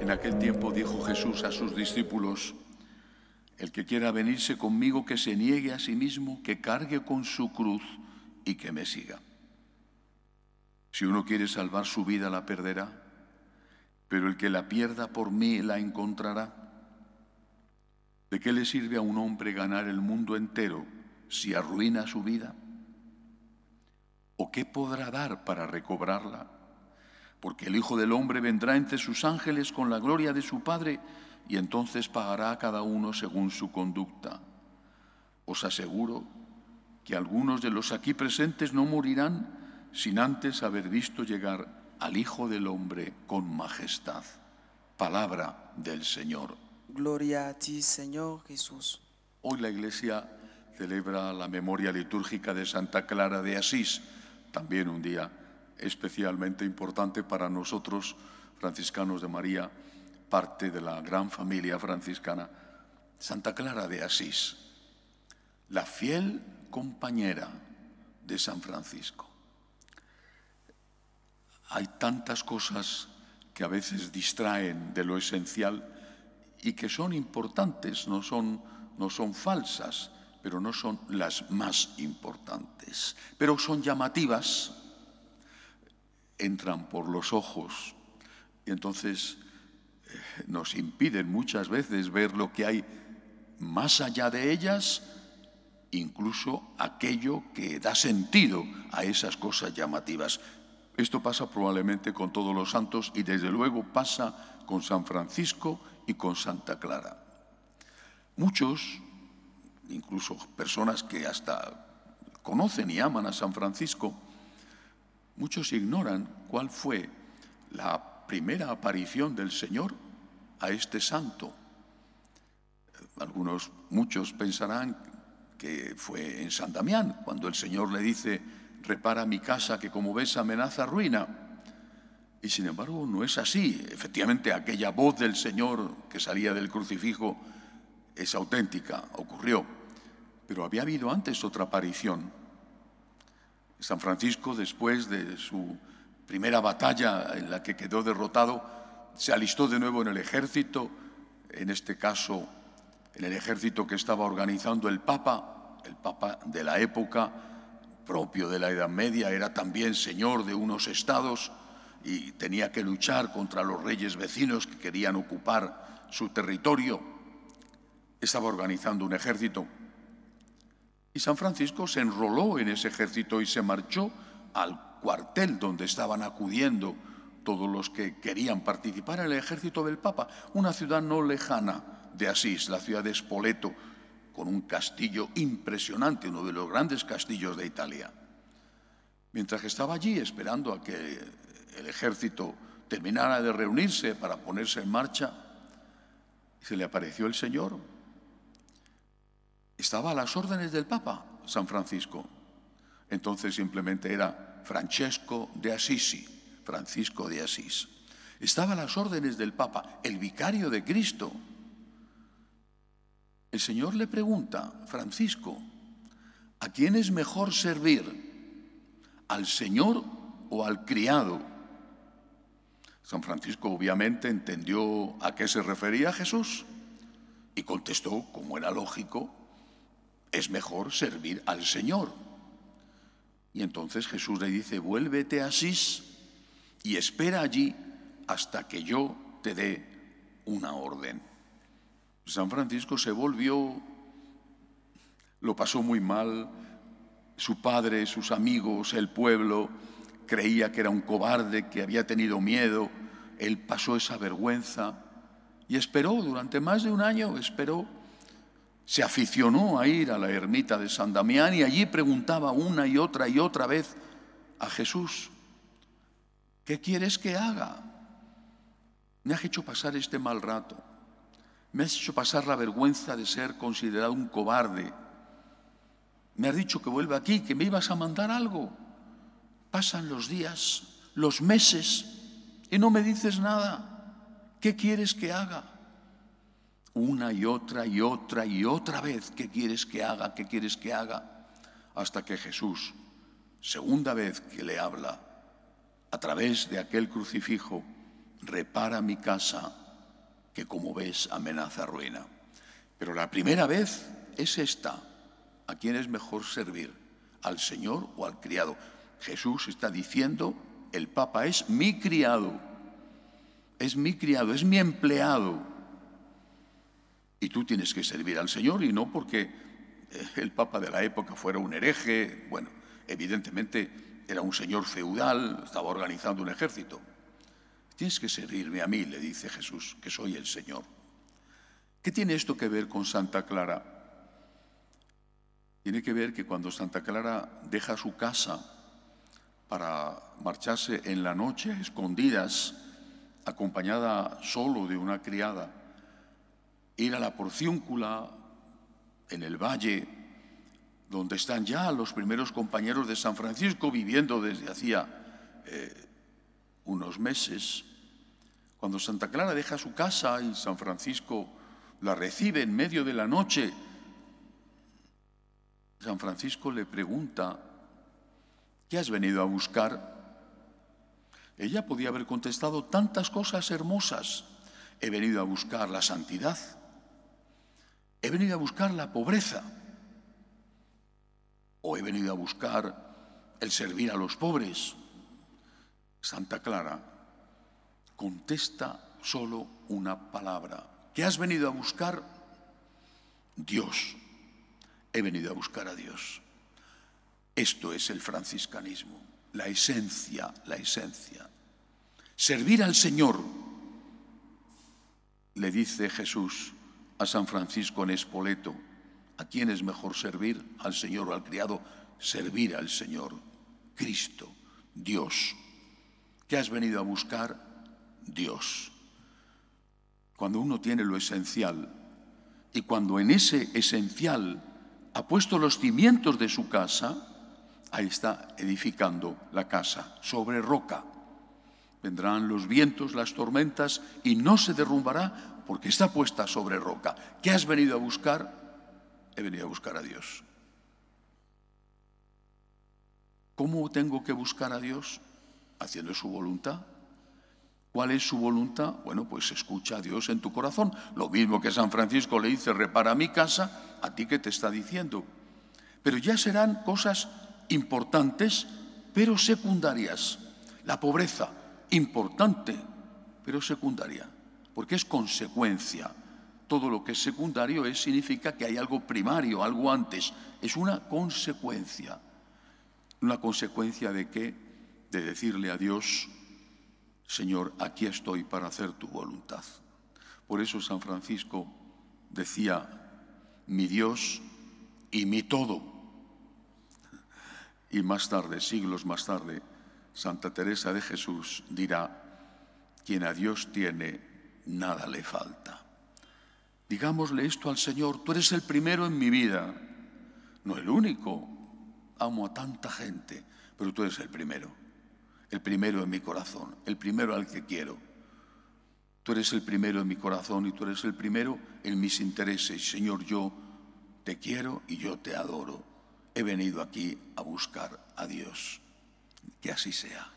En aquel tiempo dijo Jesús a sus discípulos, el que quiera venirse conmigo, que se niegue a sí mismo, que cargue con su cruz y que me siga. Si uno quiere salvar su vida, la perderá pero el que la pierda por mí la encontrará. ¿De qué le sirve a un hombre ganar el mundo entero si arruina su vida? ¿O qué podrá dar para recobrarla? Porque el Hijo del Hombre vendrá entre sus ángeles con la gloria de su Padre y entonces pagará a cada uno según su conducta. Os aseguro que algunos de los aquí presentes no morirán sin antes haber visto llegar al Hijo del Hombre con majestad. Palabra del Señor. Gloria a ti, Señor Jesús. Hoy la Iglesia celebra la memoria litúrgica de Santa Clara de Asís, también un día especialmente importante para nosotros, franciscanos de María, parte de la gran familia franciscana. Santa Clara de Asís, la fiel compañera de San Francisco hay tantas cosas que a veces distraen de lo esencial y que son importantes, no son, no son falsas, pero no son las más importantes. Pero son llamativas, entran por los ojos y entonces eh, nos impiden muchas veces ver lo que hay más allá de ellas, incluso aquello que da sentido a esas cosas llamativas. Esto pasa probablemente con todos los santos y desde luego pasa con San Francisco y con Santa Clara. Muchos, incluso personas que hasta conocen y aman a San Francisco, muchos ignoran cuál fue la primera aparición del Señor a este santo. Algunos, muchos pensarán que fue en San Damián, cuando el Señor le dice, repara mi casa que como ves amenaza ruina. Y sin embargo no es así. Efectivamente aquella voz del Señor que salía del crucifijo es auténtica, ocurrió. Pero había habido antes otra aparición. San Francisco, después de su primera batalla en la que quedó derrotado, se alistó de nuevo en el ejército, en este caso en el ejército que estaba organizando el Papa, el Papa de la época, propio de la Edad Media, era también señor de unos estados y tenía que luchar contra los reyes vecinos que querían ocupar su territorio. Estaba organizando un ejército. Y San Francisco se enroló en ese ejército y se marchó al cuartel donde estaban acudiendo todos los que querían participar en el ejército del Papa, una ciudad no lejana de Asís, la ciudad de Spoleto, con un castillo impresionante, uno de los grandes castillos de Italia. Mientras que estaba allí esperando a que el ejército terminara de reunirse para ponerse en marcha, se le apareció el Señor. Estaba a las órdenes del Papa San Francisco. Entonces simplemente era Francesco de Assisi, Francisco de Asís. Estaba a las órdenes del Papa, el vicario de Cristo, el Señor le pregunta, Francisco, ¿a quién es mejor servir? ¿Al Señor o al criado? San Francisco obviamente entendió a qué se refería Jesús y contestó, como era lógico, es mejor servir al Señor. Y entonces Jesús le dice, vuélvete a Asís y espera allí hasta que yo te dé una orden. San Francisco se volvió, lo pasó muy mal, su padre, sus amigos, el pueblo, creía que era un cobarde, que había tenido miedo, él pasó esa vergüenza y esperó durante más de un año, esperó, se aficionó a ir a la ermita de San Damián y allí preguntaba una y otra y otra vez a Jesús, ¿qué quieres que haga? Me has hecho pasar este mal rato. Me has hecho pasar la vergüenza de ser considerado un cobarde. Me has dicho que vuelva aquí, que me ibas a mandar algo. Pasan los días, los meses, y no me dices nada. ¿Qué quieres que haga? Una y otra y otra y otra vez, ¿qué quieres que haga? ¿Qué quieres que haga? Hasta que Jesús, segunda vez que le habla, a través de aquel crucifijo, repara mi casa que como ves amenaza ruina. Pero la primera vez es esta. ¿A quién es mejor servir? ¿Al Señor o al criado? Jesús está diciendo, el Papa es mi criado, es mi criado, es mi empleado. Y tú tienes que servir al Señor y no porque eh, el Papa de la época fuera un hereje, bueno, evidentemente era un señor feudal, estaba organizando un ejército, Tienes que servirme a mí, le dice Jesús, que soy el Señor. ¿Qué tiene esto que ver con Santa Clara? Tiene que ver que cuando Santa Clara deja su casa para marcharse en la noche, escondidas, acompañada solo de una criada, ir a la porciúncula en el valle, donde están ya los primeros compañeros de San Francisco viviendo desde hacía eh, unos meses, cuando Santa Clara deja su casa y San Francisco la recibe en medio de la noche, San Francisco le pregunta, ¿qué has venido a buscar? Ella podía haber contestado tantas cosas hermosas. He venido a buscar la santidad. He venido a buscar la pobreza. O he venido a buscar el servir a los pobres. Santa Clara contesta solo una palabra. ¿Qué has venido a buscar? Dios. He venido a buscar a Dios. Esto es el franciscanismo, la esencia, la esencia. Servir al Señor, le dice Jesús a San Francisco en Espoleto. ¿A quién es mejor servir? ¿Al Señor o al criado? Servir al Señor, Cristo, Dios. ¿Qué has venido a buscar? Dios. Cuando uno tiene lo esencial y cuando en ese esencial ha puesto los cimientos de su casa, ahí está edificando la casa sobre roca. Vendrán los vientos, las tormentas y no se derrumbará porque está puesta sobre roca. ¿Qué has venido a buscar? He venido a buscar a Dios. ¿Cómo tengo que buscar a Dios? haciendo su voluntad. ¿Cuál es su voluntad? Bueno, pues escucha a Dios en tu corazón. Lo mismo que San Francisco le dice, repara mi casa, a ti que te está diciendo. Pero ya serán cosas importantes, pero secundarias. La pobreza, importante, pero secundaria, porque es consecuencia. Todo lo que es secundario es, significa que hay algo primario, algo antes. Es una consecuencia. ¿Una consecuencia de qué? decirle a Dios, Señor, aquí estoy para hacer tu voluntad. Por eso San Francisco decía, mi Dios y mi todo. Y más tarde, siglos más tarde, Santa Teresa de Jesús dirá, quien a Dios tiene, nada le falta. Digámosle esto al Señor, tú eres el primero en mi vida, no el único. Amo a tanta gente, pero tú eres el primero el primero en mi corazón, el primero al que quiero. Tú eres el primero en mi corazón y tú eres el primero en mis intereses. Señor, yo te quiero y yo te adoro. He venido aquí a buscar a Dios. Que así sea.